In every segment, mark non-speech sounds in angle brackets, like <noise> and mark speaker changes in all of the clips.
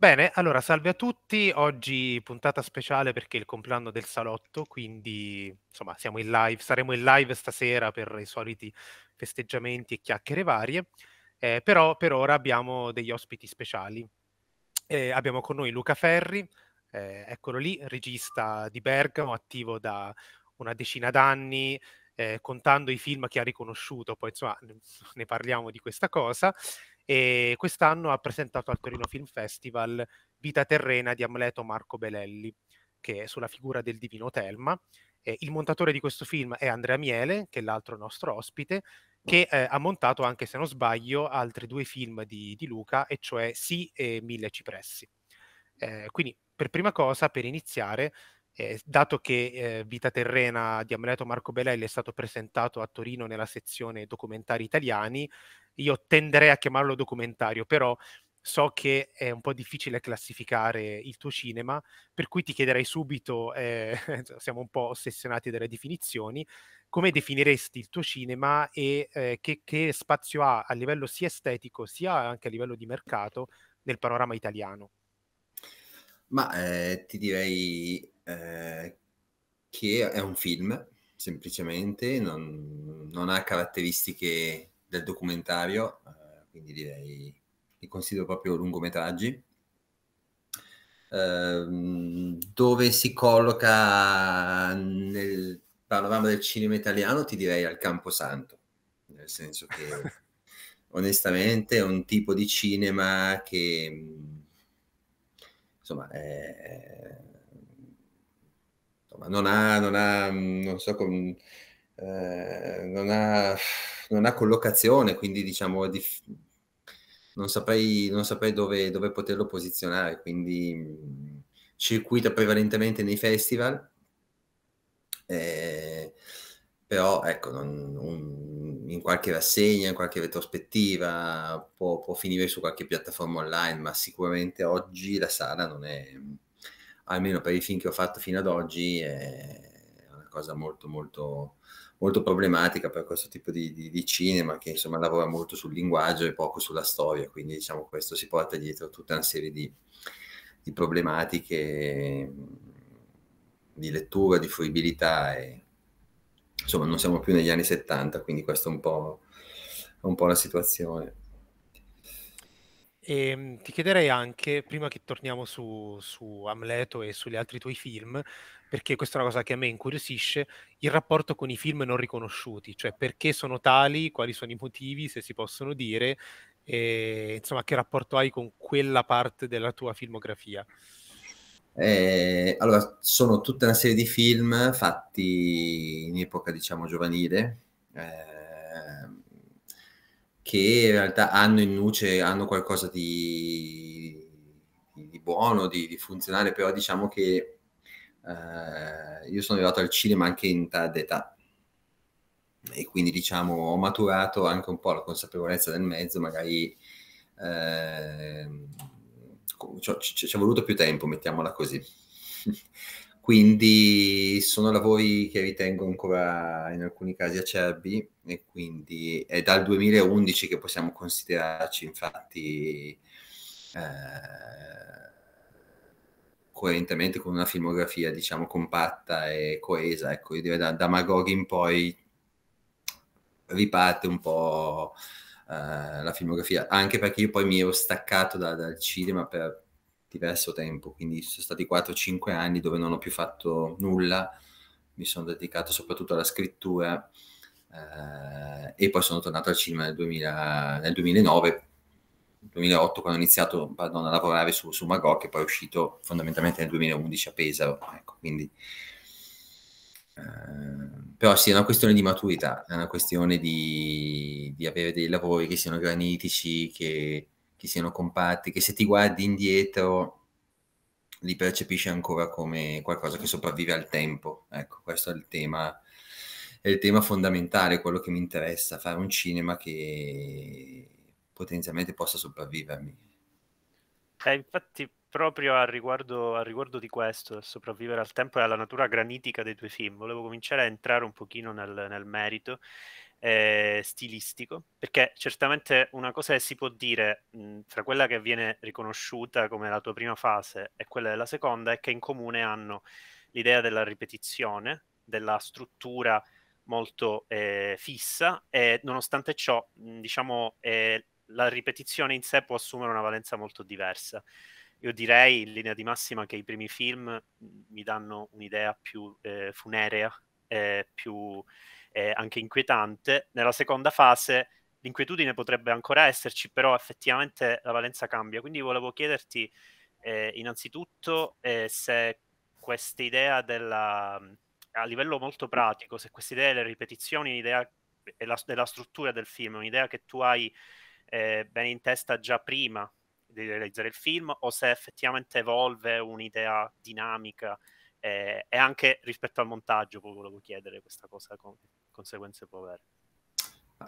Speaker 1: Bene, allora salve a tutti, oggi puntata speciale perché è il compleanno del salotto, quindi insomma siamo in live, saremo in live stasera per i soliti festeggiamenti e chiacchiere varie, eh, però per ora abbiamo degli ospiti speciali. Eh, abbiamo con noi Luca Ferri, eh, eccolo lì, regista di Bergamo, attivo da una decina d'anni, eh, contando i film che ha riconosciuto, poi insomma ne parliamo di questa cosa e quest'anno ha presentato al Torino Film Festival Vita terrena di Amleto Marco Belelli, che è sulla figura del divino Telma. Eh, il montatore di questo film è Andrea Miele, che è l'altro nostro ospite, che eh, ha montato, anche se non sbaglio, altri due film di, di Luca, e cioè Sì e Mille Cipressi. Eh, quindi, per prima cosa, per iniziare, eh, dato che eh, Vita Terrena di Amleto Marco Belelli è stato presentato a Torino nella sezione documentari italiani, io tenderei a chiamarlo documentario, però so che è un po' difficile classificare il tuo cinema, per cui ti chiederei subito, eh, <laughs> siamo un po' ossessionati dalle definizioni, come definiresti il tuo cinema e eh, che, che, spazio ha a livello sia estetico sia anche a livello di mercato nel panorama italiano?
Speaker 2: Ma eh, ti direi eh, che è un film, semplicemente, non, non ha caratteristiche del documentario, eh, quindi direi li considero proprio lungometraggi, ehm, dove si colloca nel panorama del cinema italiano, ti direi al Camposanto, nel senso che <laughs> onestamente è un tipo di cinema che insomma è insomma, non ha, non ha, mm, non so com, eh, non, ha, non ha collocazione, quindi diciamo dif- non saprei, non saprei dove, dove, poterlo posizionare, quindi mm, circuita prevalentemente nei festival, eh, però ecco, non, un, in qualche rassegna, in qualche retrospettiva, può, può finire su qualche piattaforma online, ma sicuramente oggi la sala non è, almeno per i film che ho fatto fino ad oggi, è una cosa molto, molto, molto problematica per questo tipo di, di, di cinema che insomma lavora molto sul linguaggio e poco sulla storia, quindi diciamo questo si porta dietro tutta una serie di, di problematiche di lettura, di fruibilità e insomma non siamo più negli anni 70, quindi questa è un po', un po la situazione.
Speaker 1: E ehm, ti chiederei anche, prima che torniamo su, su Amleto e sugli altri tuoi film, perché questa è una cosa che a me incuriosisce, il rapporto con i film non riconosciuti, cioè perché sono tali, quali sono i motivi, se si possono dire, e insomma che rapporto hai con quella parte della tua filmografia.
Speaker 2: Eh, allora, sono tutta una serie di film fatti in epoca, diciamo, giovanile. Eh, che in realtà hanno in luce, hanno qualcosa di, di buono, di, di, funzionale, però diciamo che eh, io sono arrivato al cinema anche in tarda età e quindi diciamo ho maturato anche un po' la consapevolezza del mezzo, magari eh, ci, ci è voluto più tempo, mettiamola così. Quindi sono lavori che ritengo ancora in alcuni casi acerbi e quindi è dal 2011 che possiamo considerarci infatti eh, coerentemente con una filmografia diciamo compatta e coesa. Ecco, io direi da, da Magog in poi riparte un po' eh, la filmografia, anche perché io poi mi ero staccato da, dal cinema per diverso tempo, quindi sono stati 4-5 anni dove non ho più fatto nulla, mi sono dedicato soprattutto alla scrittura eh, e poi sono tornato al cinema nel, 2000, nel 2009, 2008 quando ho iniziato pardon, a lavorare su, su Magog che poi è uscito fondamentalmente nel 2011 a Pesaro, ecco, quindi... Eh, però sì, è una questione di maturità, è una questione di, di avere dei lavori che siano granitici, che che siano compatti, che se ti guardi indietro li percepisci ancora come qualcosa che sopravvive al tempo. Ecco, questo è il tema, è il tema fondamentale, quello che mi interessa, fare un cinema che potenzialmente possa sopravvivermi. Eh,
Speaker 3: infatti proprio a riguardo, a riguardo, di questo, del sopravvivere al tempo e alla natura granitica dei tuoi film, volevo cominciare a entrare un pochino nel, nel merito eh, stilistico, perché certamente una cosa che si può dire mh, fra quella che viene riconosciuta come la tua prima fase e quella della seconda è che in comune hanno l'idea della ripetizione, della struttura molto eh, fissa e nonostante ciò, mh, diciamo, eh, la ripetizione in sé può assumere una valenza molto diversa. Io direi in linea di massima che i primi film mi danno un'idea più eh, funerea, eh, più eh, anche inquietante. Nella seconda fase l'inquietudine potrebbe ancora esserci, però effettivamente la valenza cambia. Quindi volevo chiederti eh, innanzitutto eh, se questa idea della, a livello molto pratico, se questa idea delle ripetizioni l'idea e della struttura del film è un'idea che tu hai eh, bene in testa già prima di realizzare il film o se effettivamente evolve un'idea dinamica eh, e anche rispetto al montaggio, poi volevo chiedere questa cosa, come, conseguenze può avere?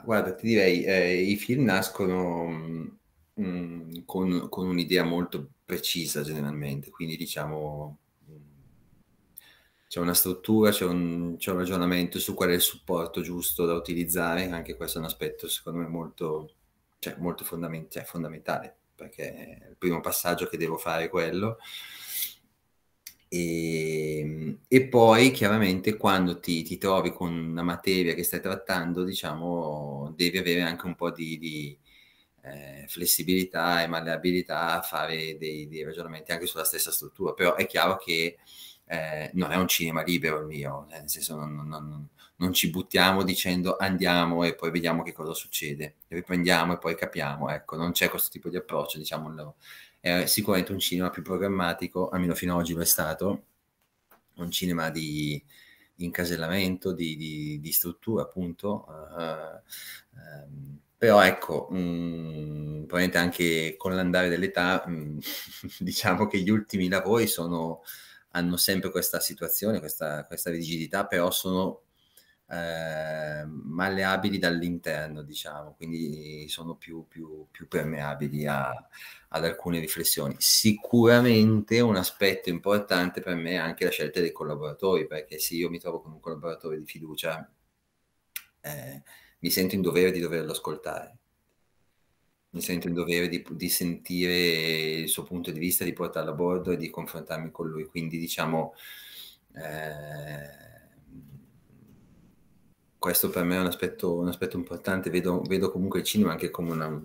Speaker 2: Guarda, ti direi, eh, i film nascono mh, mm, mm, con, con, un'idea molto precisa generalmente, quindi diciamo mh, mm, c'è una struttura, c'è un, c'è un, ragionamento su qual è il supporto giusto da utilizzare, anche questo è un aspetto secondo me molto, cioè, molto fondament- cioè, fondamentale, perché il primo passaggio che devo fare è quello, e, ehm, e, poi chiaramente quando ti, ti, trovi con una materia che stai trattando, diciamo, devi avere anche un po' di, di eh, flessibilità e malleabilità a fare dei, dei, ragionamenti anche sulla stessa struttura. Però è chiaro che eh, non è un cinema libero il mio, eh, nel senso non, non, non, ci buttiamo dicendo andiamo e poi vediamo che cosa succede, riprendiamo e poi capiamo, ecco, non c'è questo tipo di approccio, diciamo, è sicuramente un cinema più programmatico, almeno fino ad oggi lo è stato, un cinema di, incasellamento, di, di, di, struttura appunto. Uh, um, però ecco, mh, mm, probabilmente anche con l'andare dell'età, mh, mm, <laughs> diciamo che gli ultimi lavori sono, hanno sempre questa situazione, questa, questa rigidità, però sono Ehm, malleabili dall'interno, diciamo, quindi sono più, più, più permeabili a, ad alcune riflessioni. Sicuramente un aspetto importante per me è anche la scelta dei collaboratori, perché se io mi trovo con un collaboratore di fiducia, eh, mi sento in dovere di doverlo ascoltare. Mi sento in dovere di, di sentire il suo punto di vista, di portarlo a bordo e di confrontarmi con lui. Quindi, diciamo, eh, questo per me è un aspetto, un aspetto importante, vedo, vedo, comunque il cinema anche come una,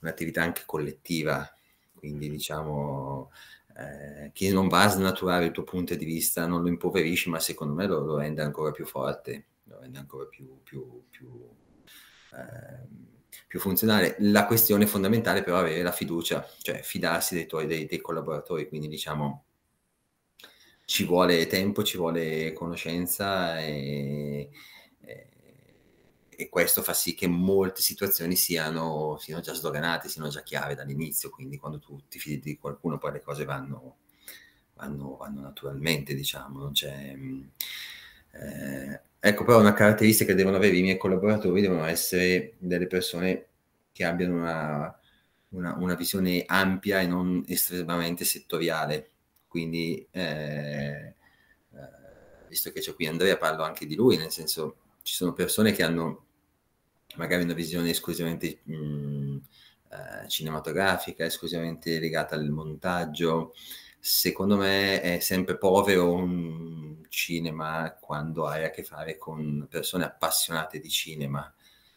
Speaker 2: un'attività anche collettiva, quindi diciamo eh, che non va a snaturare il tuo punto di vista, non lo impoverisci, ma secondo me lo, lo, rende ancora più forte, lo rende ancora più, più, più, eh, più, funzionale. La questione fondamentale però è avere la fiducia, cioè fidarsi dei tuoi dei, dei collaboratori, quindi diciamo ci vuole tempo, ci vuole conoscenza e eh, e questo fa sì che molte situazioni siano, siano, già sdoganate, siano già chiave dall'inizio, quindi quando tu ti fidi di qualcuno poi le cose vanno, vanno, vanno naturalmente, diciamo, eh, ecco, però una caratteristica che devono avere i miei collaboratori devono essere delle persone che abbiano una, una, una visione ampia e non estremamente settoriale, quindi eh, eh visto che c'è qui Andrea parlo anche di lui, nel senso ci sono persone che hanno magari una visione esclusivamente mh, mm, eh, cinematografica, esclusivamente legata al montaggio. Secondo me è sempre povero un cinema quando hai a che fare con persone appassionate di cinema,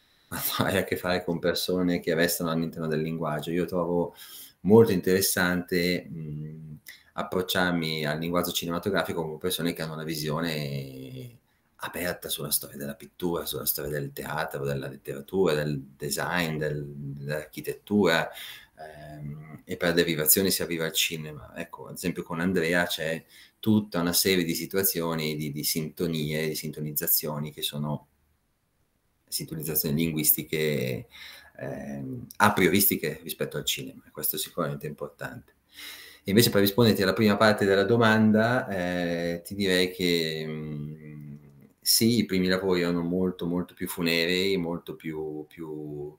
Speaker 2: <laughs> quando hai a che fare con persone che restano all'interno del linguaggio. Io trovo molto interessante mh, mm, approcciarmi al linguaggio cinematografico con persone che hanno una visione aperta sulla storia della pittura, sulla storia del teatro, della letteratura, del design, del, dell'architettura ehm, e per derivazione si arriva al cinema. Ecco, ad esempio con Andrea c'è tutta una serie di situazioni, di, di sintonie, di sintonizzazioni che sono sintonizzazioni linguistiche ehm, a prioristiche rispetto al cinema, questo è sicuramente importante. invece per risponderti alla prima parte della domanda, eh, ti direi che... Mh, mm, sì, i primi lavori erano molto, molto più funerei, molto più, più uh,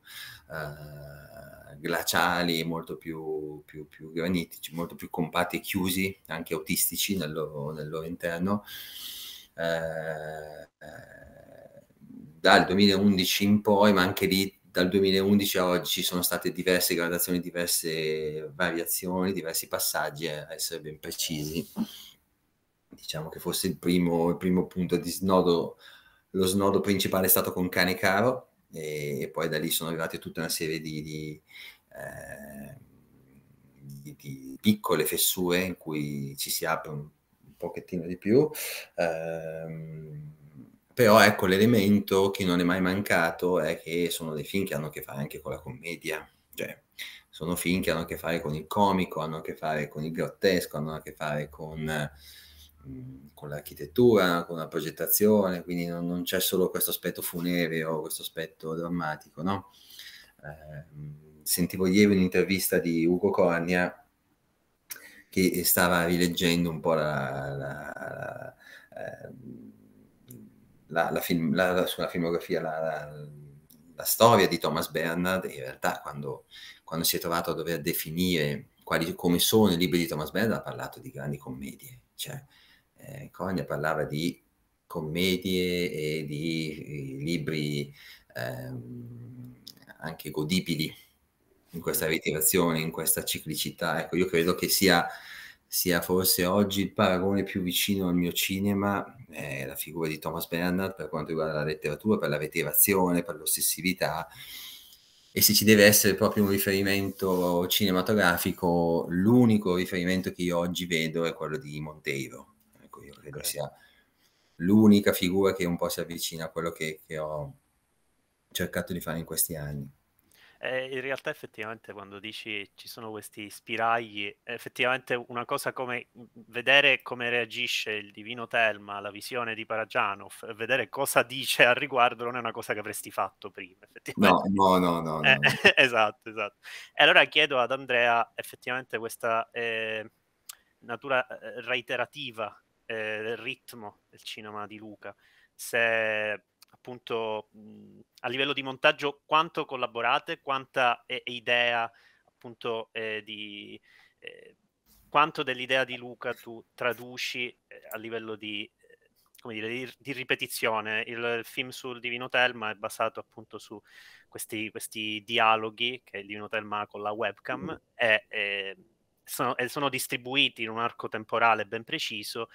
Speaker 2: glaciali, molto più, più, più, granitici, molto più compatti e chiusi, anche autistici nel loro, nel loro interno. Uh, dal 2011 in poi, ma anche lì dal 2011 a oggi ci sono state diverse gradazioni, diverse variazioni, diversi passaggi, eh, a essere ben precisi diciamo che fosse il primo, il primo punto di snodo, lo snodo principale è stato con Cane Caro e, e poi da lì sono arrivate tutta una serie di, di, eh, di, di, piccole fessure in cui ci si apre un, un pochettino di più. Eh, però ecco l'elemento che non è mai mancato è che sono dei film che hanno a che fare anche con la commedia, cioè sono film che hanno a che fare con il comico, hanno a che fare con il grottesco, hanno a che fare con con l'architettura, con la progettazione, quindi non, non c'è solo questo aspetto funereo, questo aspetto drammatico, no? eh, sentivo ieri un'intervista di Ugo Cornia che stava rileggendo un po' la, la, la, ehm, film, la sulla filmografia, la, storia di Thomas Bernard, in realtà quando, quando si è trovato a dover definire quali, come sono i libri di Thomas Bernard ha parlato di grandi commedie, cioè eh, Cogna parlava di commedie e di eh, libri ehm, anche godibili in questa ritivazione, in questa ciclicità. Ecco, io credo che sia, sia forse oggi il paragone più vicino al mio cinema, eh, la figura di Thomas Bernard per quanto riguarda la letteratura, per la retivazione, per l'ossessività. E se ci deve essere proprio un riferimento cinematografico, l'unico riferimento che io oggi vedo è quello di Monteiro, credo okay. sia l'unica figura che un po' si avvicina a quello che, che ho cercato di fare in questi anni.
Speaker 3: Eh, in realtà effettivamente quando dici ci sono questi spiragli, effettivamente una cosa come vedere come reagisce il divino Telma alla visione di Paragianov, vedere cosa dice al riguardo non è una cosa che avresti fatto prima.
Speaker 2: No, no, no, no. no. Eh, <laughs>
Speaker 3: esatto, esatto. E allora chiedo ad Andrea effettivamente questa eh, natura eh, reiterativa eh, del ritmo del cinema di Luca, se appunto mh, a livello di montaggio quanto collaborate, quanta eh, idea appunto eh, di... Eh, quanto dell'idea di Luca tu traduci eh, a livello di, eh, come dire, di, di ripetizione. Il film sul Divino Telma è basato appunto su questi, questi dialoghi che il Divino Telma ha con la webcam mm. e, e sono, sono distribuiti in un arco temporale ben preciso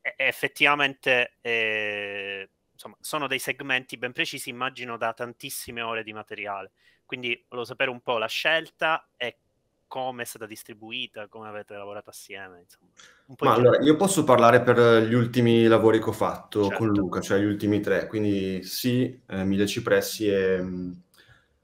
Speaker 3: e, effettivamente eh, insomma, sono dei segmenti ben precisi, immagino da tantissime ore di materiale. Quindi volevo sapere un po' la scelta e come è stata distribuita, come avete lavorato assieme.
Speaker 4: Di... Allora, io posso parlare per eh, gli ultimi lavori che ho fatto certo. con Luca, cioè gli ultimi tre, quindi sì, eh, Mille Cipressi e, mm,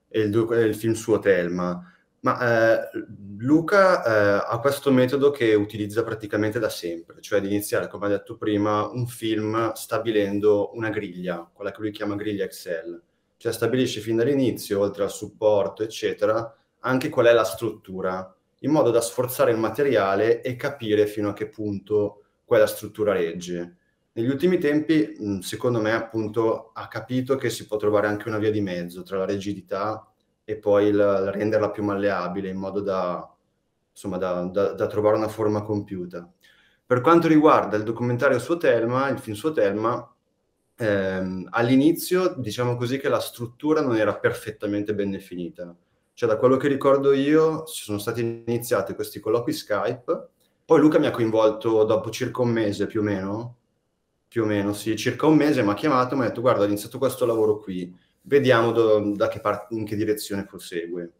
Speaker 4: e, il, e il film suo Telma. Ma eh, Luca eh, ha questo metodo che utilizza praticamente da sempre, cioè di iniziare, come ha detto prima, un film stabilendo una griglia, quella che lui chiama griglia Excel, cioè stabilisce fin dall'inizio, oltre al supporto, eccetera, anche qual è la struttura, in modo da sforzare il materiale e capire fino a che punto quella struttura regge. Negli ultimi tempi, secondo me, appunto, ha capito che si può trovare anche una via di mezzo tra la rigidità e poi il, il renderla più malleabile in modo da, insomma, da, da, da, trovare una forma compiuta. Per quanto riguarda il documentario Suo Telma, il film Suo Telma, ehm, all'inizio diciamo così che la struttura non era perfettamente ben definita. Cioè, da quello che ricordo io, si sono stati iniziati questi colloqui Skype, poi Luca mi ha coinvolto dopo circa un mese più o meno, più o meno, sì, circa un mese mi ha chiamato e mi ha detto guarda ho iniziato questo lavoro qui, vediamo do, da che parte, in che direzione prosegue.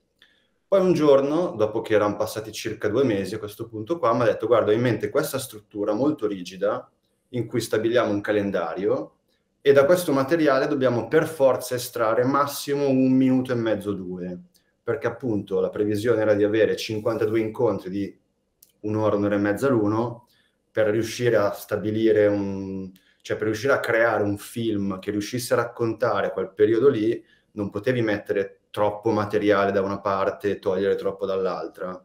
Speaker 4: Poi un giorno, dopo che erano passati circa due mesi a questo punto qua, mi ha detto guarda ho in mente questa struttura molto rigida in cui stabiliamo un calendario e da questo materiale dobbiamo per forza estrarre massimo un minuto e mezzo, due, perché appunto la previsione era di avere 52 incontri di un'ora, un'ora e mezza l'uno per riuscire a stabilire un, cioè per riuscire a creare un film che riuscisse a raccontare quel periodo lì, non potevi mettere troppo materiale da una parte e togliere troppo dall'altra.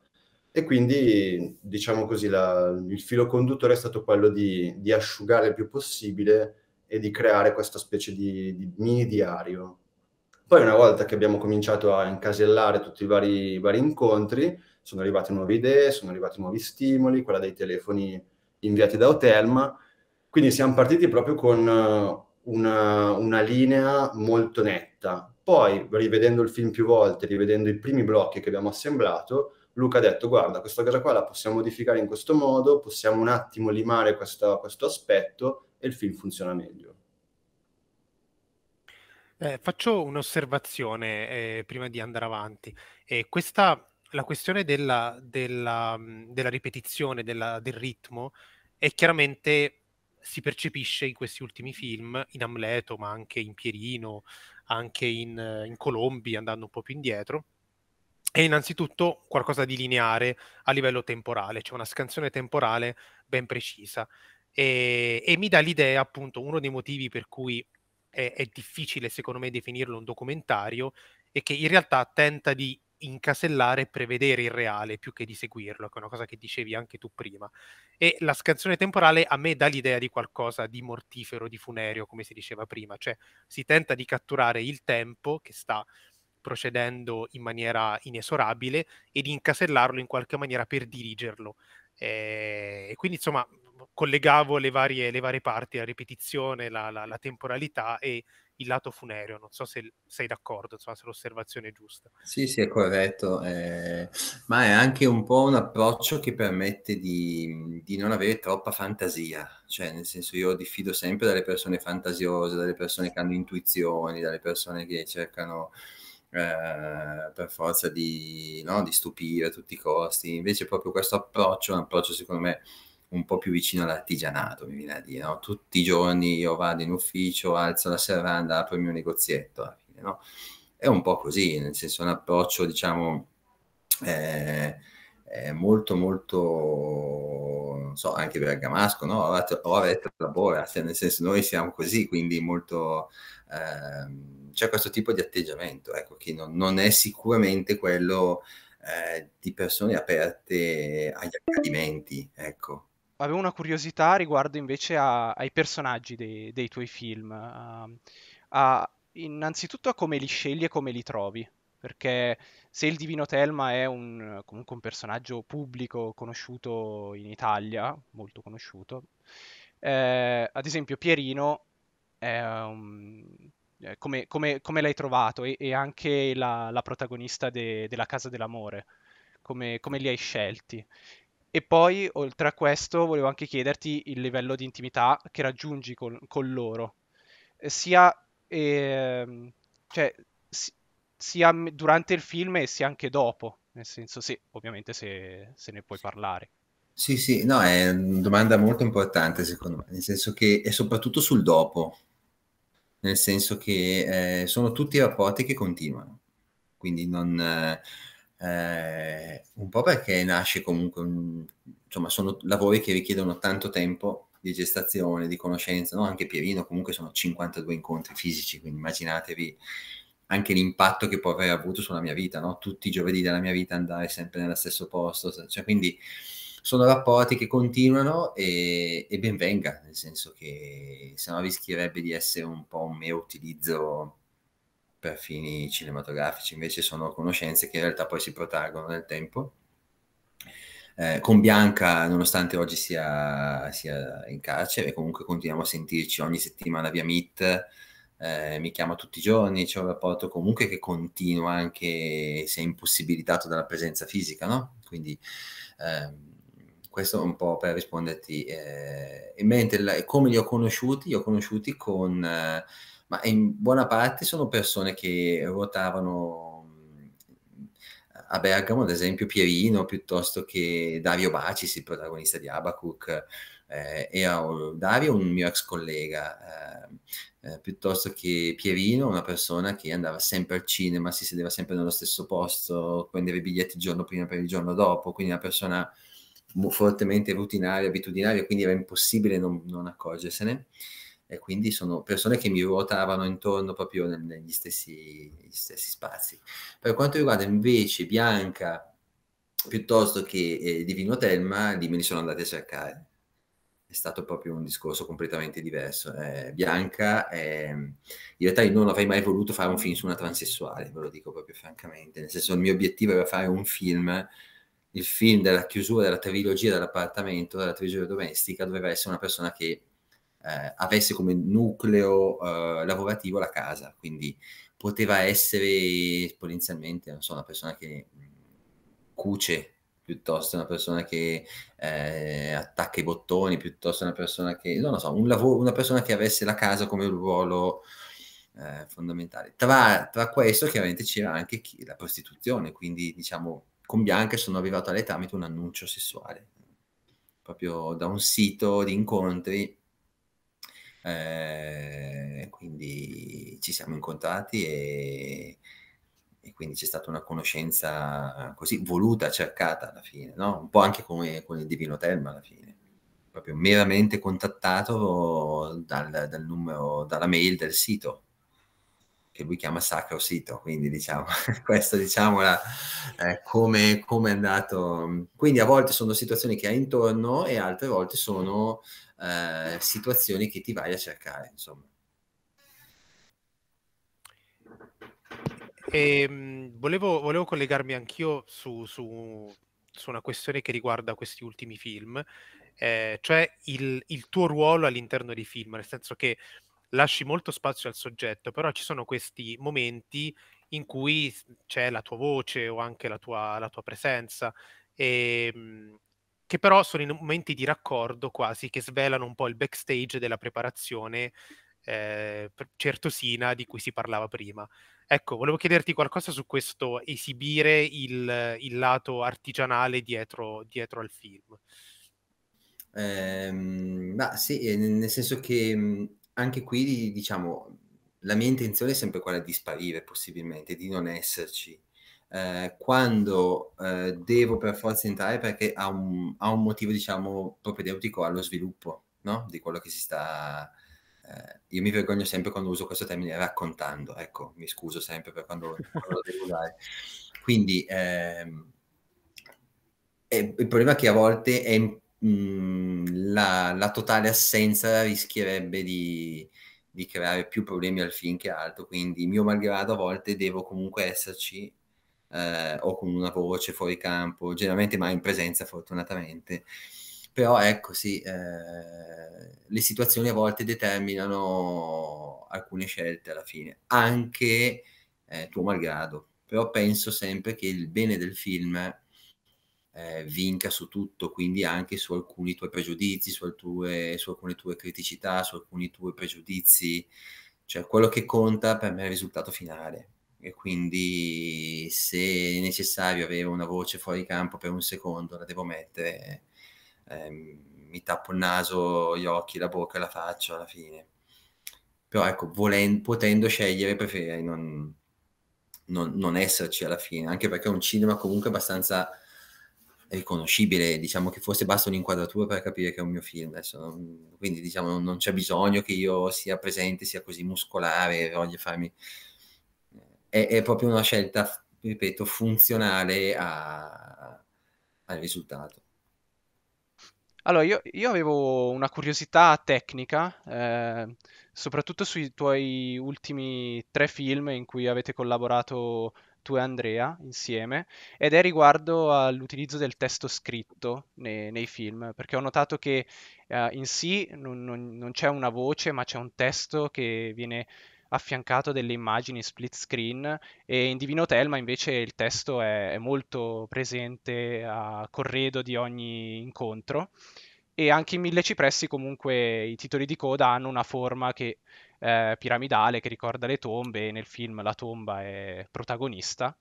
Speaker 4: E quindi, diciamo così, la, il filo conduttore è stato quello di, di, asciugare il più possibile e di creare questa specie di, di mini diario. Poi una volta che abbiamo cominciato a incasellare tutti i vari, vari, incontri, sono arrivate nuove idee, sono arrivati nuovi stimoli, quella dei telefoni inviati da Hotelma, quindi siamo partiti proprio con eh, una, una linea molto netta. Poi, rivedendo il film più volte, rivedendo i primi blocchi che abbiamo assemblato, Luca ha detto guarda questa cosa qua la possiamo modificare in questo modo, possiamo un attimo limare questo, questo aspetto e il film funziona meglio.
Speaker 1: Eh, faccio un'osservazione eh, prima di andare avanti. Eh, questa, la questione della, della, della ripetizione, della, del ritmo, è chiaramente si percepisce in questi ultimi film, in Amleto, ma anche in Pierino, anche in, in Colombi, andando un po' più indietro, è innanzitutto qualcosa di lineare a livello temporale, c'è cioè una scansione temporale ben precisa. E, e, mi dà l'idea, appunto, uno dei motivi per cui è, è difficile, secondo me, definirlo un documentario è che in realtà tenta di incasellare e prevedere il reale più che di seguirlo, che è una cosa che dicevi anche tu prima. E la scansione temporale a me dà l'idea di qualcosa di mortifero, di funereo, come si diceva prima, cioè si tenta di catturare il tempo che sta procedendo in maniera inesorabile e di incasellarlo in qualche maniera per dirigerlo. Eh, e quindi insomma collegavo le varie, le varie parti, la ripetizione, la, la, la temporalità e il lato funereo. Non so se sei d'accordo, insomma, se l'osservazione è giusta.
Speaker 2: Sì, sì, è corretto, eh, ma è anche un po' un approccio che permette di, di, non avere troppa fantasia, cioè nel senso io diffido sempre dalle persone fantasiose, dalle persone che hanno intuizioni, dalle persone che cercano... Eh, per forza di, no, di stupire a tutti i costi invece proprio questo approccio un approccio secondo me un po' più vicino all'artigianato, mi viene a dire, no? Tutti i giorni io vado in ufficio, alzo la serranda, apro il mio negozietto, alla fine, no? È un po' così, nel senso è un approccio, diciamo, eh, eh, molto, molto, non so, anche bergamasco, no? Ora, ora et nel senso noi siamo così, quindi molto... Eh, c'è questo tipo di atteggiamento, ecco, che non, non è sicuramente quello eh, di persone aperte agli accadimenti, ecco
Speaker 5: avevo una curiosità riguardo invece a, ai personaggi dei, dei tuoi film. Ehm, a, innanzitutto a come li scegli e come li trovi. Perché se il Divino Telma è un, comunque un personaggio pubblico conosciuto in Italia, molto conosciuto, eh, ad esempio Pierino, un, eh, come, come, come, l'hai trovato e, e anche la, la protagonista de, della Casa dell'Amore, come, come li hai scelti? E poi, oltre a questo, volevo anche chiederti il livello di intimità che raggiungi con, con loro, eh, sia, eh, cioè, si, sia, durante il film e sia anche dopo, nel senso sì, ovviamente se, se ne puoi parlare.
Speaker 2: Sì, sì, no, è una domanda molto importante secondo me, nel senso che è soprattutto sul dopo, nel senso che eh, sono tutti rapporti che continuano, quindi non... Eh, eh, un po' perché nasce comunque, un, insomma, sono lavori che richiedono tanto tempo di gestazione, di conoscenza, no? anche Pierino comunque sono 52 incontri fisici, quindi immaginatevi anche l'impatto che può aver avuto sulla mia vita, no? tutti i giovedì della mia vita andare sempre nello stesso posto, cioè, quindi sono rapporti che continuano e, e ben venga, nel senso che se no rischierebbe di essere un po' un mio utilizzo per fini cinematografici, invece sono conoscenze che in realtà poi si protraggono nel tempo. Eh, con Bianca, nonostante oggi sia, sia, in carcere, comunque continuiamo a sentirci ogni settimana via Meet, eh, mi chiama tutti i giorni, c'è un rapporto comunque che continua anche se impossibilitato dalla presenza fisica, no? Quindi ehm, questo un po' per risponderti. Eh, mentre la, come li ho conosciuti? Li ho conosciuti con eh, ma in buona parte sono persone che ruotavano a Bergamo, ad esempio Pierino, piuttosto che Dario Bacis, il protagonista di Abacuc, eh, era Dario un mio ex collega, eh, eh, piuttosto che Pierino, una persona che andava sempre al cinema, si sedeva sempre nello stesso posto, prendeva i biglietti il giorno prima per il giorno dopo, quindi una persona fortemente rutinaria, abitudinaria, quindi era impossibile non, non accorgersene e quindi sono persone che mi ruotavano intorno proprio negli stessi, stessi spazi. Per quanto riguarda invece Bianca piuttosto che eh, Divino Telma, lì me li sono andati a cercare. È stato proprio un discorso completamente diverso. Eh, Bianca, eh, in realtà io non avrei mai voluto fare un film su una transessuale, ve lo dico proprio francamente, nel senso il mio obiettivo era fare un film il film della chiusura della trilogia dell'appartamento, della trilogia domestica, doveva essere una persona che eh, avesse come nucleo eh, lavorativo la casa, quindi poteva essere potenzialmente so, una persona che mm, cuce piuttosto una persona che eh, attacca i bottoni, piuttosto una persona che, non lo so, un lavoro, una persona che avesse la casa come ruolo eh, fondamentale. Tra, tra, questo chiaramente c'era anche chi, la prostituzione, quindi diciamo con Bianca sono arrivato a tramite un annuncio sessuale, proprio da un sito di incontri eh, quindi ci siamo incontrati e, e, quindi c'è stata una conoscenza così voluta, cercata alla fine, no? un po' anche come con il Divino Telma alla fine, proprio meramente contattato dal, dal numero, dalla mail del sito che lui chiama Sacro Sito, quindi diciamo, <laughs> questo diciamo la, eh, come, come è andato. Quindi a volte sono situazioni che ha intorno e altre volte sono eh, situazioni che ti vai a cercare, insomma.
Speaker 1: E, ehm, volevo, volevo, collegarmi anch'io su, su, su, una questione che riguarda questi ultimi film, eh, cioè il, il, tuo ruolo all'interno dei film, nel senso che lasci molto spazio al soggetto, però ci sono questi momenti in cui c'è la tua voce o anche la tua, la tua presenza. E, ehm, che però sono i momenti di raccordo quasi che svelano un po' il backstage della preparazione eh, certosina di cui si parlava prima. Ecco, volevo chiederti qualcosa su questo esibire il, il lato artigianale dietro, dietro al film.
Speaker 2: Eh, ma sì, eh, nel senso che mm, anche qui diciamo la mia intenzione è sempre quella di sparire possibilmente, di non esserci, eh, quando eh, devo per forza entrare perché ha un, ha un, motivo, diciamo, propedeutico allo sviluppo no? di quello che si sta. Eh, io mi vergogno sempre quando uso questo termine raccontando, ecco, mi scuso sempre per quando, quando lo devo usare. Quindi ehm, il problema è che a volte è, mh, mm, la, la, totale assenza rischierebbe di, di creare più problemi al fin che altro, quindi mio malgrado a volte devo comunque esserci eh, o con una voce fuori campo, generalmente mai in presenza fortunatamente. Però ecco sì, eh, le situazioni a volte determinano alcune scelte alla fine, anche eh, tuo malgrado. Però penso sempre che il bene del film eh, vinca su tutto, quindi anche su alcuni tuoi pregiudizi, su, tue, su alcune tue criticità, su alcuni tuoi pregiudizi. Cioè quello che conta per me è il risultato finale e quindi se è necessario avere una voce fuori campo per un secondo la devo mettere, eh, mi tappo il naso, gli occhi, la bocca, la faccia alla fine. Però ecco, volendo, potendo scegliere preferirei non, non, non esserci alla fine, anche perché è un cinema comunque abbastanza riconoscibile, diciamo che forse basta un'inquadratura per capire che è un mio film, adesso non, quindi diciamo non, non c'è bisogno che io sia presente, sia così muscolare, voglio farmi è, è proprio una scelta, ripeto, funzionale a, al risultato.
Speaker 5: Allora, io, io, avevo una curiosità tecnica, eh, soprattutto sui tuoi ultimi tre film in cui avete collaborato tu e Andrea insieme, ed è riguardo all'utilizzo del testo scritto nei, nei film, perché ho notato che eh, in sì non, non, non c'è una voce, ma c'è un testo che viene affiancato delle immagini split screen e in Divino Telma invece il testo è, è molto presente a corredo di ogni incontro e anche in Mille Cipressi comunque i titoli di coda hanno una forma che eh, piramidale che ricorda le tombe e nel film la tomba è protagonista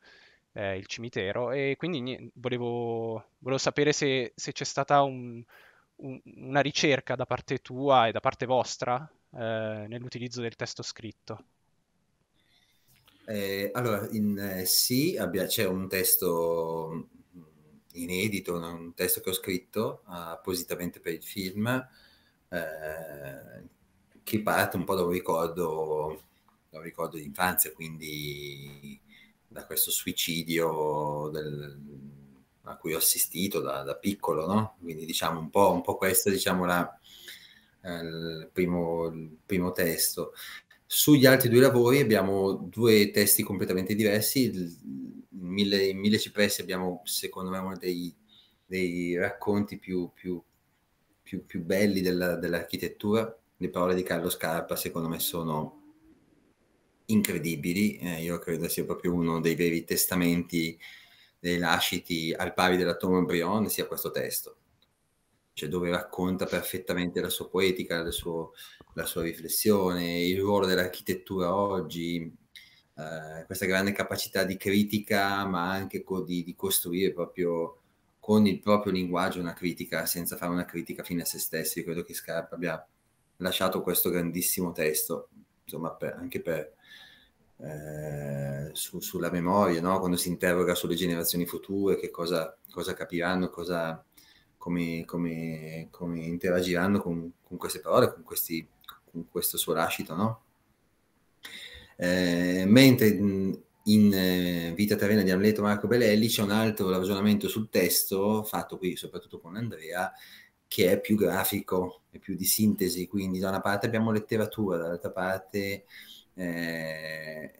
Speaker 5: eh, il cimitero e quindi niente, volevo, volevo, sapere se, se c'è stata un, un, una ricerca da parte tua e da parte vostra eh, nell'utilizzo del testo scritto?
Speaker 2: Eh, allora, in, eh, sì, abbia, c'è un testo inedito, un, testo che ho scritto appositamente per il film, eh, che parte un po' da un ricordo, da un ricordo di infanzia, quindi da questo suicidio del, a cui ho assistito da, da piccolo, no? Quindi diciamo un po', un po questa, diciamo, la, eh, il primo, il primo testo. Sugli altri due lavori abbiamo due testi completamente diversi. Il, mille, in Mille Cipressi abbiamo, secondo me, uno dei, dei racconti più, più, più, più belli della, dell'architettura. Le parole di Carlo Scarpa, secondo me, sono incredibili. Eh, io credo sia proprio uno dei veri testamenti dei lasciti al pari della Tom Brion, sia questo testo cioè dove racconta perfettamente la sua poetica, suo, la sua riflessione, il ruolo dell'architettura oggi, eh, questa grande capacità di critica, ma anche co- di, di, costruire proprio con il proprio linguaggio una critica, senza fare una critica fine a se stessi. Io credo che Scarpa abbia lasciato questo grandissimo testo, insomma, per, anche per, eh, su, sulla memoria, no? quando si interroga sulle generazioni future, che cosa, cosa capiranno, cosa come, come, come interagiranno con, con, queste parole, con, questi, con questo suo lascito, no? Eh, mentre in eh, Vita terrena di Amleto Marco Bellelli c'è un altro ragionamento sul testo, fatto qui soprattutto con Andrea, che è più grafico, è più di sintesi, quindi da una parte abbiamo letteratura, dall'altra parte eh,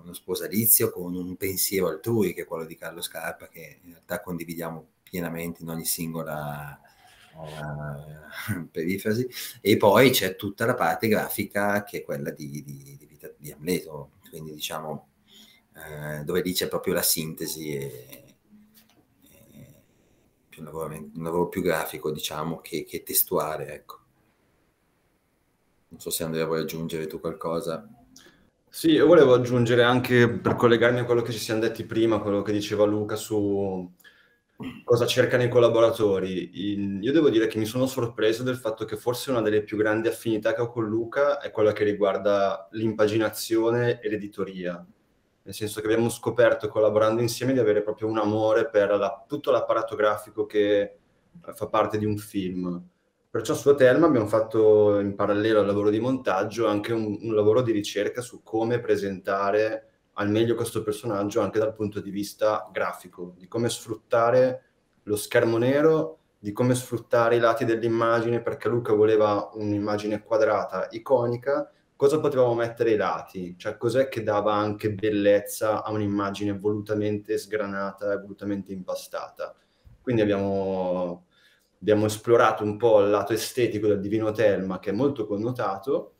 Speaker 2: uno sposalizio con un pensiero altrui, che è quello di Carlo Scarpa, che in realtà condividiamo pienamente in ogni singola uh, <laughs> perifrasi. E poi c'è tutta la parte grafica che è quella di, di, di, vita, di Amleto, quindi diciamo uh, dove lì c'è proprio la sintesi e, e un, lavoro, un, lavoro, più grafico diciamo che, che testuale. Ecco. Non so se Andrea vuoi aggiungere tu qualcosa. Sì, io volevo aggiungere anche per collegarmi a quello che ci siamo
Speaker 4: detti prima, quello che diceva Luca su cosa cercano i collaboratori. Il, io devo dire che mi sono sorpreso del fatto che forse una delle più grandi affinità che ho con Luca è quella che riguarda l'impaginazione e l'editoria. Nel senso che abbiamo scoperto, collaborando insieme, di avere proprio un amore per la, tutto l'apparato grafico che fa parte di un film. Perciò su Telma abbiamo fatto in parallelo al lavoro di montaggio anche un, un lavoro di ricerca su come presentare al meglio questo personaggio anche dal punto di vista grafico, di come sfruttare lo schermo nero, di come sfruttare i lati dell'immagine, perché Luca voleva un'immagine quadrata, iconica, cosa potevamo mettere ai lati? Cioè cos'è che dava anche bellezza a un'immagine volutamente sgranata e volutamente impastata? Quindi abbiamo, abbiamo esplorato un po' il lato estetico del Divino Telma, che è molto connotato,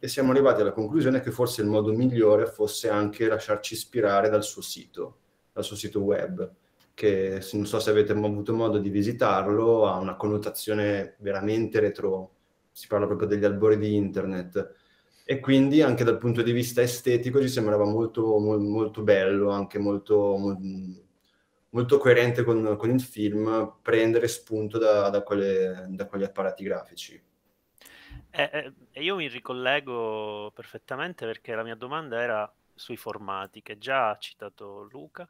Speaker 4: e siamo arrivati alla conclusione che forse il modo migliore fosse anche lasciarci ispirare dal suo sito, dal suo sito web, che non so se avete avuto modo di visitarlo, ha una connotazione veramente retro, si parla proprio degli albori di internet e quindi anche dal punto di vista estetico ci sembrava molto, molto bello, anche molto, molto coerente con, con, il film, prendere spunto da, da, quelle, da quegli apparati grafici.
Speaker 3: Eh, eh, io mi ricollego perfettamente perché la mia domanda era sui formati che già ha citato Luca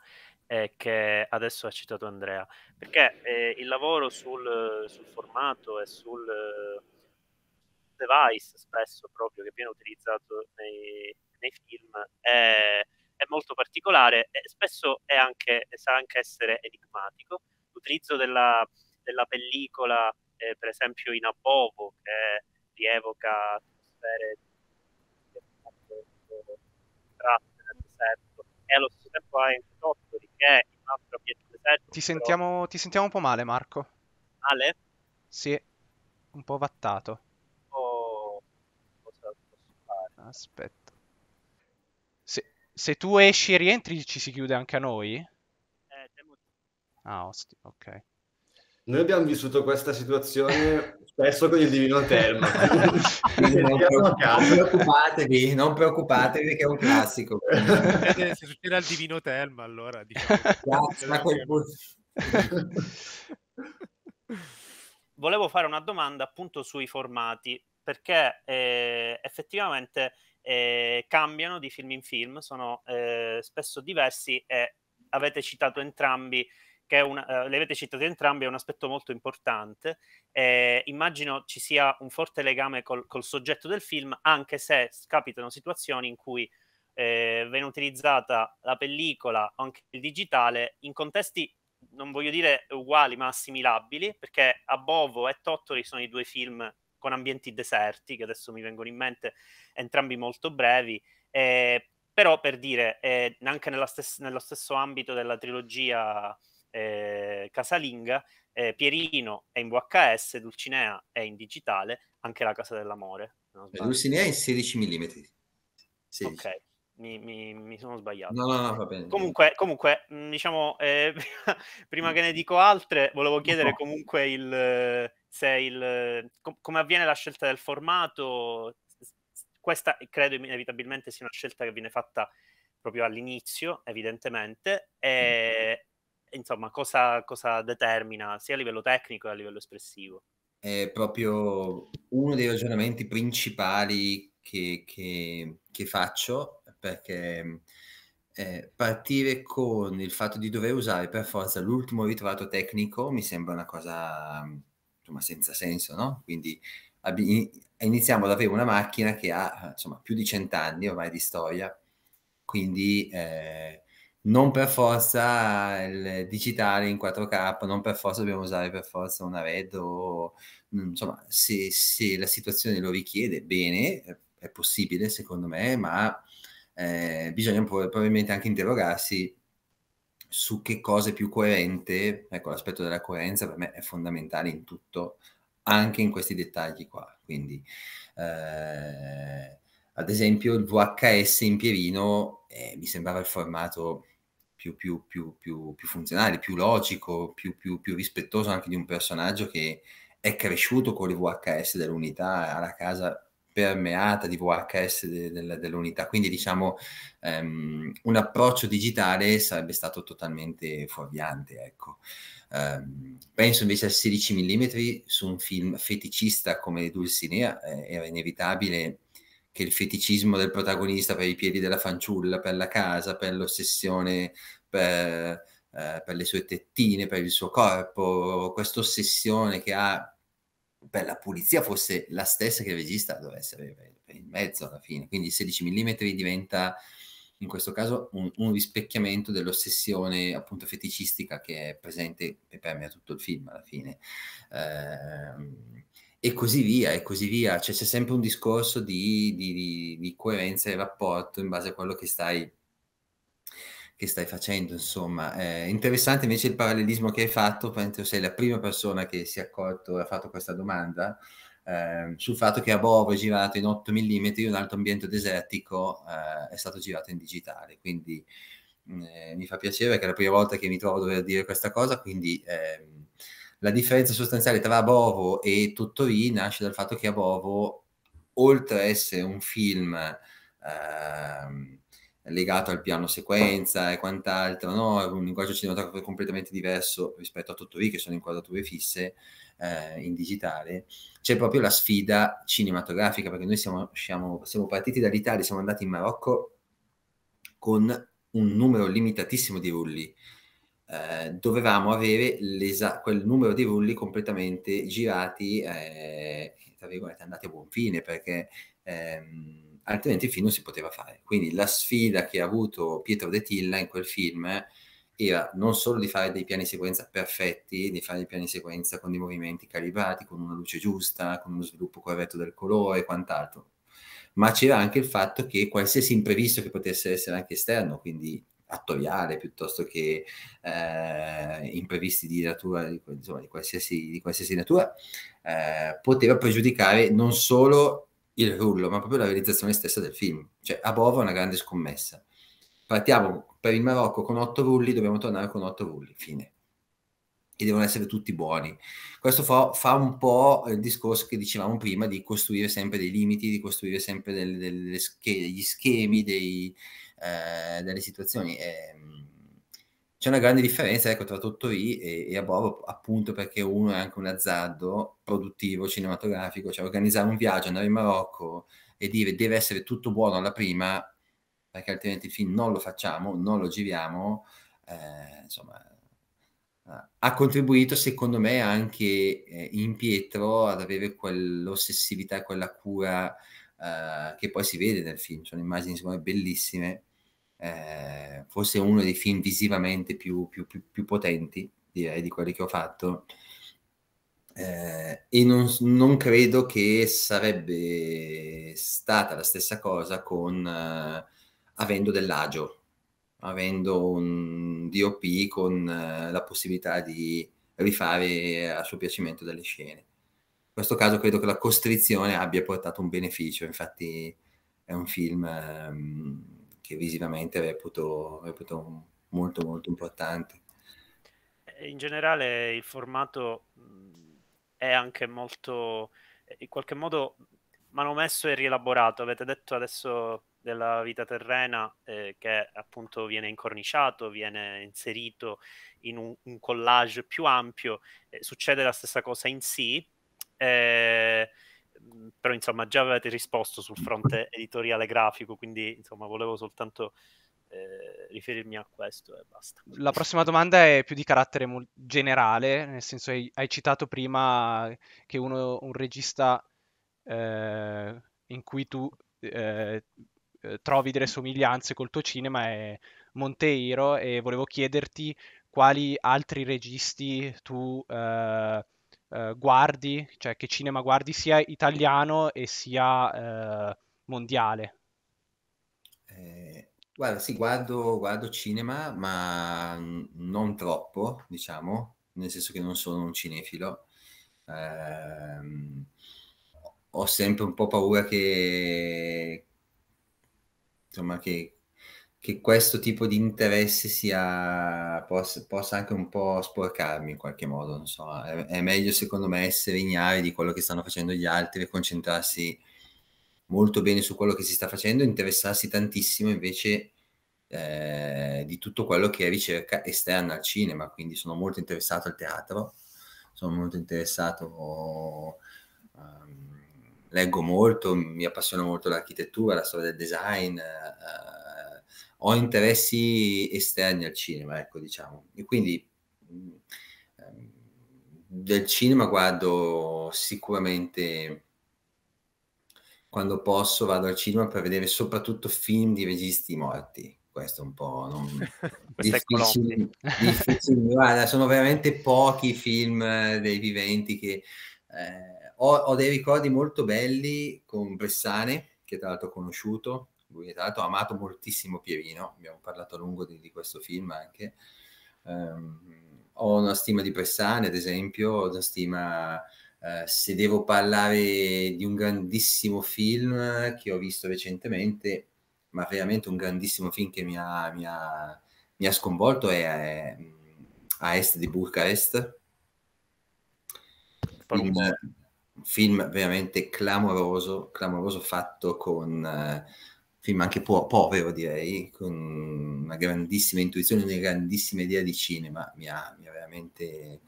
Speaker 3: e che adesso ha citato Andrea, perché eh, il lavoro sul, sul, formato e sul device spesso proprio che viene utilizzato nei, nei film è, è, molto particolare e spesso è anche, sa anche essere enigmatico. L'utilizzo della, della pellicola, eh, per esempio in Abovo, che è ti evoca atmosfere di tratte nel deserto e allo stesso tempo ha in sotto di che è un altro ambiente deserto. Ti sentiamo,
Speaker 5: però... ti sentiamo un po' male Marco. Male? Sì, un po' vattato. Oh,
Speaker 3: cosa posso
Speaker 5: fare? Aspetta. Se, se tu esci e rientri ci si chiude anche a
Speaker 4: noi?
Speaker 3: Eh, temo...
Speaker 4: Ah, osti, ok. Noi abbiamo vissuto questa
Speaker 2: situazione spesso con il divino Telma. <laughs>
Speaker 4: non,
Speaker 2: preoccupatevi, non preoccupatevi che è un classico. Eh, se
Speaker 1: succede al divino Telma allora... Diciamo, Piazza,
Speaker 3: Volevo fare una domanda appunto sui formati, perché eh, effettivamente eh, cambiano di film in film, sono eh, spesso diversi e avete citato entrambi che una, eh, le avete citate entrambi, è un aspetto molto importante. Eh, immagino ci sia un forte legame col, col, soggetto del film, anche se capitano situazioni in cui eh, viene utilizzata la pellicola o anche il digitale in contesti, non voglio dire uguali, ma assimilabili, perché a Bovo e Tottori sono i due film con ambienti deserti, che adesso mi vengono in mente, entrambi molto brevi. Eh, però per dire, eh, anche nella stes- nello stesso ambito della trilogia eh, casalinga, eh, Pierino è in VHS, Dulcinea è in digitale, anche La Casa dell'Amore. Eh, Dulcinea è in
Speaker 2: 16 mm. 16. Ok.
Speaker 3: Mi, mi, mi, sono sbagliato. No, no, no, bene, comunque, comunque, mm, diciamo, eh, <laughs> prima mm. che ne dico altre, volevo chiedere comunque il, eh, se il, eh, com- come avviene la scelta del formato. Questa credo inevitabilmente sia una scelta che viene fatta proprio all'inizio, evidentemente, mm. e, insomma, cosa, cosa determina sia a livello tecnico che a livello espressivo?
Speaker 2: È proprio uno dei ragionamenti principali che, che, che faccio, perché mhmm, eh, partire con il fatto di dover usare per forza l'ultimo ritrovato tecnico mi sembra una cosa mhmm, insomma, senza senso, no? Quindi abbi- iniziamo ad avere una macchina che ha insomma, più di cent'anni ormai di storia, quindi eh, non per forza il digitale in 4K, non per forza dobbiamo usare per forza una RED o mm, insomma se, se la situazione lo richiede bene, è possibile secondo me, ma eh, bisogna probabilmente anche interrogarsi su che cosa è più coerente, ecco l'aspetto della coerenza per me è fondamentale in tutto, anche in questi dettagli qua, quindi... Eh, ad esempio il VHS in Pierino eh, mi sembrava il formato più, più, più, più, più funzionale, più logico, più, più, più rispettoso anche di un personaggio che è cresciuto con le VHS dell'unità, ha la casa permeata di VHS de, de, dell'unità, quindi diciamo um, un approccio digitale sarebbe stato totalmente fuorviante. Ecco. Um, penso invece a 16 mm su un film feticista come Dulcinea, eh, era inevitabile che il feticismo del protagonista per i piedi della fanciulla, per la casa, per l'ossessione per, eh, per le sue tettine, per il suo corpo, questa ossessione che ha per la pulizia fosse la stessa che il regista dovesse avere per mezzo alla fine. Quindi 16 mm diventa in questo caso un, un rispecchiamento dell'ossessione appunto feticistica che è presente e permea tutto il film alla fine. Eh, e così via, e così via. Cioè, c'è sempre un discorso di, di, di coerenza e rapporto in base a quello che stai, che stai facendo. Insomma, è eh, interessante invece il parallelismo che hai fatto, perché sei la prima persona che si è accorto e ha fatto questa domanda. Eh, sul fatto che a Bovo è girato in 8 mm in un altro ambiente desertico eh, è stato girato in digitale quindi eh, mi fa piacere che è la prima volta che mi trovo a dover dire questa cosa quindi ehm, la differenza sostanziale tra Bovo e Tottori nasce dal fatto che a Bovo, oltre a essere un film eh, legato al piano sequenza e quant'altro, no? è un linguaggio cinematografico completamente diverso rispetto a Tottori, che sono inquadrature fisse eh, in digitale, c'è proprio la sfida cinematografica, perché noi siamo, siamo, siamo partiti dall'Italia, siamo andati in Marocco con un numero limitatissimo di rulli eh, dovevamo avere quel numero di rulli completamente girati, eh, tra virgolette, andati a buon fine, perché ehm, altrimenti il film non si poteva fare. Quindi la sfida che ha avuto Pietro De Tilla in quel film era non solo di fare dei piani sequenza perfetti, di fare dei piani sequenza con dei movimenti calibrati, con una luce giusta, con uno sviluppo corretto del colore e quant'altro, ma c'era anche il fatto che qualsiasi imprevisto che potesse essere anche esterno, quindi attoriale piuttosto che eh, imprevisti di natura, insomma, di qualsiasi, di qualsiasi natura, eh, poteva pregiudicare non solo il rullo, ma proprio la realizzazione stessa del film. Cioè, Abova è una grande scommessa. Partiamo per il Marocco con otto rulli, dobbiamo tornare con otto rulli, fine. E devono essere tutti buoni. Questo fa, fa, un po' il discorso che dicevamo prima di costruire sempre dei limiti, di costruire sempre delle, delle sch- degli schemi, dei, eh, delle situazioni. Eh, c'è una grande differenza ecco, tra Tottori e, e Above, appunto perché uno è anche un azzardo produttivo, cinematografico, cioè organizzare un viaggio, andare in Marocco e dire deve essere tutto buono alla prima, perché altrimenti il film non lo facciamo, non lo giriamo, eh, insomma, eh, ha contribuito secondo me anche eh, in Pietro ad avere quell'ossessività, quella cura eh, che poi si vede nel film, sono immagini secondo me bellissime eh, forse uno dei film visivamente più, più, più, più potenti, direi, di quelli che ho fatto. Eh, e non, non, credo che sarebbe stata la stessa cosa con eh, avendo dell'agio, avendo un DOP con eh, la possibilità di rifare a suo piacimento delle scene. In questo caso credo che la costrizione abbia portato un beneficio, infatti è un film ehm, che visivamente reputo, reputo molto molto importante.
Speaker 3: Eh, in generale il formato è anche molto, eh, in qualche modo, manomesso e rielaborato. Avete detto adesso della vita terrena eh, che appunto viene incorniciato, viene inserito in un, un collage più ampio, eh, succede la stessa cosa in sì. Eh, però insomma già avete risposto sul fronte editoriale grafico, quindi insomma volevo soltanto eh, riferirmi a questo e basta.
Speaker 5: La prossima domanda è più di carattere mo- generale, nel senso hai, hai citato prima che uno, un regista eh, in cui tu eh, trovi delle somiglianze col tuo cinema è Monteiro e volevo chiederti quali altri registi tu... Eh, eh, guardi, cioè che cinema guardi sia italiano e sia eh, mondiale?
Speaker 2: Eh, guarda, sì, guardo, guardo cinema, ma non troppo, diciamo, nel senso che non sono un cinefilo. Ehm, ho sempre un po' paura che, insomma, che che questo tipo di interesse sia, possa, possa, anche un po' sporcarmi in qualche modo, non so, è, è, meglio secondo me essere ignari di quello che stanno facendo gli altri e concentrarsi molto bene su quello che si sta facendo, interessarsi tantissimo invece eh, di tutto quello che è ricerca esterna al cinema, quindi sono molto interessato al teatro, sono molto interessato... Um, leggo molto, mi appassiona molto l'architettura, la storia del design, uh, ho interessi esterni al cinema, ecco diciamo. E quindi mm, ehm, del cinema guardo sicuramente quando posso vado al cinema per vedere soprattutto film di registi morti. Questo è un po' non... difficile, <laughs> difficile. Guarda, sono veramente pochi film dei viventi che eh, ho, ho, dei ricordi molto belli con Bressane, che tra l'altro ho conosciuto, lui, tra l'altro, ha amato moltissimo Pierino. Abbiamo parlato a lungo di, di questo film anche. Um, ho una stima di Pressane, ad esempio, ho una stima. Uh, se devo parlare di un grandissimo film che ho visto recentemente, ma veramente un grandissimo film che mi ha, mi ha, mi ha sconvolto, è, è A Est di Bucarest. Film, un film veramente clamoroso, clamoroso fatto con. Uh, film anche po- povero direi, con una grandissima intuizione, una grandissima idea di cinema, mi ha, mi ha, veramente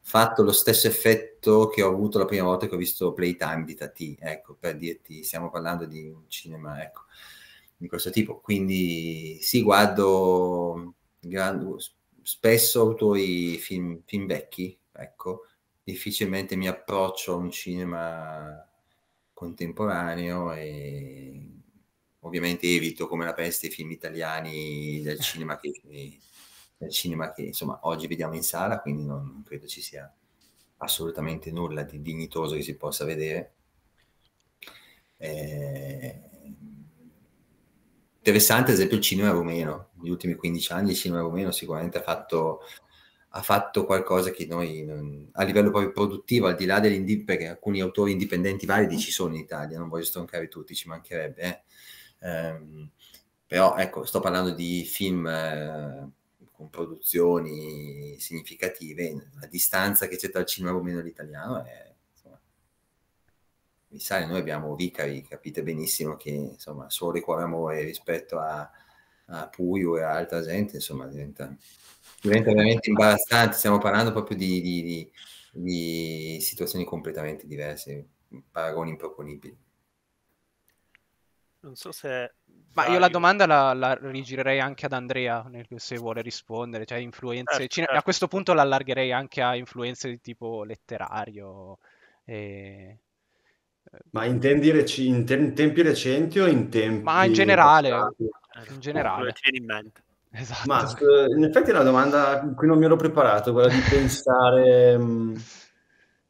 Speaker 2: fatto lo stesso effetto che ho avuto la prima volta che ho visto Playtime di Tati, ecco, per dirti, stiamo parlando di un cinema, ecco, di questo tipo, quindi sì, guardo gran, spesso autori film, film vecchi, ecco, difficilmente mi approccio a un cinema contemporaneo e ovviamente evito come la peste i film italiani del cinema che, del cinema che insomma oggi vediamo in sala, quindi non, non credo ci sia assolutamente nulla di dignitoso che si possa vedere. Eh, interessante ad esempio il cinema rumeno, negli ultimi 15 anni il cinema rumeno sicuramente ha fatto, ha fatto qualcosa che noi a livello proprio produttivo, al di là dell'indipendente, perché alcuni autori indipendenti validi ci sono in Italia, non voglio stroncare tutti, ci mancherebbe, eh Ehm, però ecco, sto parlando di film eh, con produzioni significative, la distanza che c'è tra il cinema rumeno e l'italiano è... Insomma, mi sa, noi abbiamo Vicari, capite benissimo che insomma, solo il cuore amore rispetto a, a Puglio e altra gente, insomma, diventa, diventa veramente imbarazzante. Stiamo parlando proprio di, di, di, di situazioni completamente diverse, paragoni improponibili.
Speaker 3: Non so se... Ma io la
Speaker 5: domanda la, la rigirerei anche ad Andrea se vuole rispondere, cioè influenze... Eh, certo, cine... Cioè, a certo. questo punto la allargherei anche a influenze di tipo letterario. E...
Speaker 4: Eh, Ma intendi rec- in, te- in, tempi recenti o in tempi... Ma in generale.
Speaker 5: In generale. Ti viene in mente.
Speaker 4: Esatto. Ma eh, in effetti è una domanda in cui non mi ero preparato, quella di <laughs> pensare mm,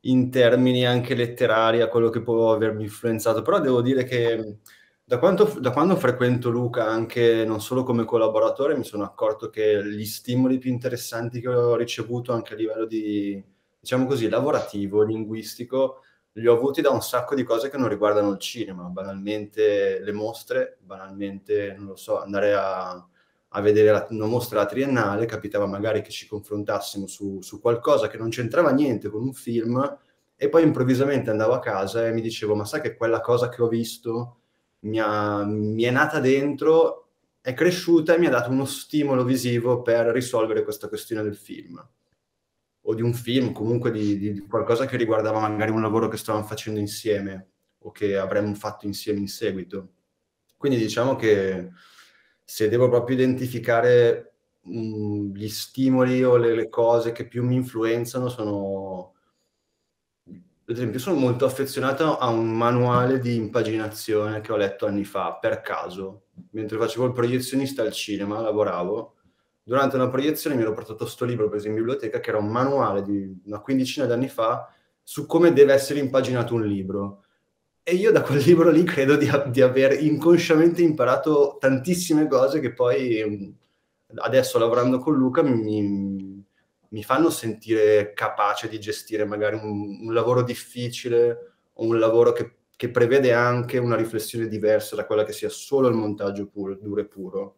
Speaker 4: in termini anche letterari a quello che può avermi influenzato, però devo dire che mm, da, quanto, da, quando frequento Luca anche non solo come collaboratore mi sono accorto che gli stimoli più interessanti che ho ricevuto anche a livello di, diciamo così, lavorativo, linguistico, li ho avuti da un sacco di cose che non riguardano il cinema, banalmente le mostre, banalmente, non lo so, andare a, a vedere la, una mostra alla triennale, capitava magari che ci confrontassimo su, su qualcosa che non c'entrava niente con un film e poi improvvisamente andavo a casa e mi dicevo, ma sai che quella cosa che ho visto mi, ha, mi è nata dentro, è cresciuta e mi ha dato uno stimolo visivo per risolvere questa questione del film o di un film, comunque di, di, qualcosa che riguardava magari un lavoro che stavamo facendo insieme o che avremmo fatto insieme in seguito. Quindi diciamo che se devo proprio identificare mh, mm, gli stimoli o le, le, cose che più mi influenzano sono per esempio, sono molto affezionato a un manuale di impaginazione che ho letto anni fa, per caso, mentre facevo il proiezionista al cinema, lavoravo. Durante una proiezione mi ero portato sto libro preso in biblioteca, che era un manuale di una quindicina di anni fa su come deve essere impaginato un libro. E io da quel <laughs> libro lì credo di, di aver inconsciamente imparato tantissime cose che poi adesso lavorando con Luca mi, mi fanno sentire capace di gestire magari un, un lavoro difficile o un lavoro che, che, prevede anche una riflessione diversa da quella che sia solo il montaggio puro, duro e puro.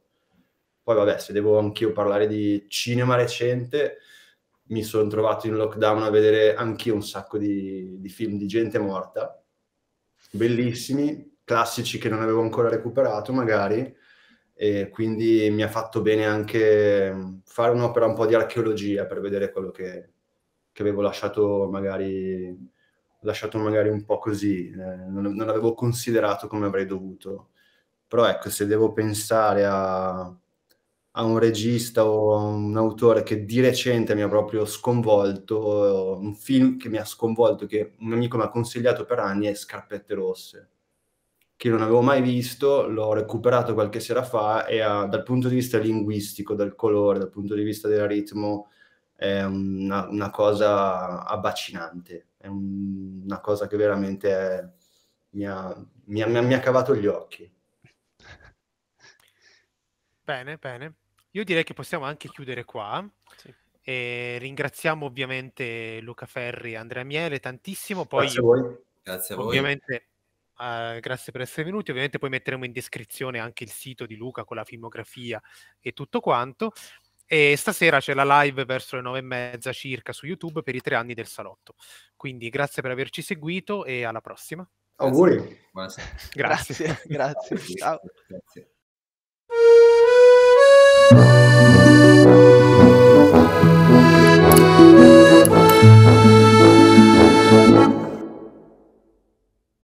Speaker 4: Poi vabbè, se devo anch'io parlare di cinema recente, mi sono trovato in lockdown a vedere anch'io un sacco di, di film di gente morta, bellissimi, classici che non avevo ancora recuperato magari, e quindi mi ha fatto bene anche mm, fare un'opera un po' di archeologia per vedere quello che, che avevo lasciato magari, lasciato magari, un po' così, eh, non, non avevo considerato come avrei dovuto. Però ecco, se devo pensare a, a un regista o a un autore che di recente mi ha proprio sconvolto, un film che mi ha sconvolto, che un amico mi ha consigliato per anni, è Scarpette Rosse che non avevo mai visto, l'ho recuperato qualche sera fa e ha, dal punto di vista linguistico, dal colore, dal punto di vista del ritmo, è una, una cosa abbacinante, è un, una cosa che veramente è, mi, ha, mi, ha, mi, ha, cavato gli occhi.
Speaker 1: Bene, bene. Io direi che possiamo anche chiudere qua. Sì. ringraziamo ovviamente Luca Ferri e Andrea Miele tantissimo. Poi Grazie a voi. Grazie a voi. Ovviamente Ehm, grazie per essere venuti. Ovviamente poi metteremo in descrizione anche il sito di Luca con la filmografia e tutto quanto. E stasera c'è la live verso le nove e mezza circa su YouTube per i tre anni del salotto. Quindi grazie per averci seguito e alla prossima.
Speaker 2: Auguri.
Speaker 5: Grazie.
Speaker 1: Grazie. <laughs> grazie. grazie. Ciao. Grazie.